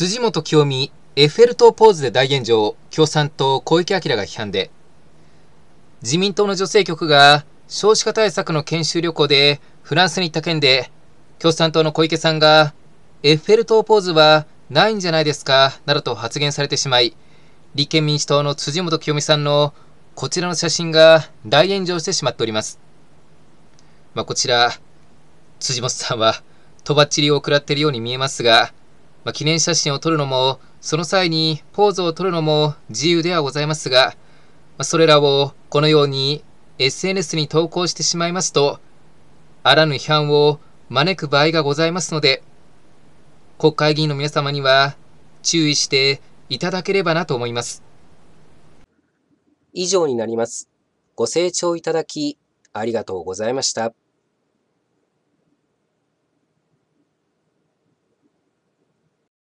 辻元清美、エッフェル塔ポーズで大炎上、共産党小池晃が批判で、自民党の女性局が少子化対策の研修旅行でフランスに行った件で、共産党の小池さんが、エッフェル塔ポーズはないんじゃないですか、などと発言されてしまい、立憲民主党の辻元清美さんのこちらの写真が大炎上してしまっております。まあ、こちら、辻元さんは、とばっちりを食らっているように見えますが、まあ、記念写真を撮るのも、その際にポーズを撮るのも自由ではございますが、まあ、それらをこのように SNS に投稿してしまいますと、あらぬ批判を招く場合がございますので、国会議員の皆様には注意していただければなと思います。以上になります。ご清聴いただき、ありがとうございました。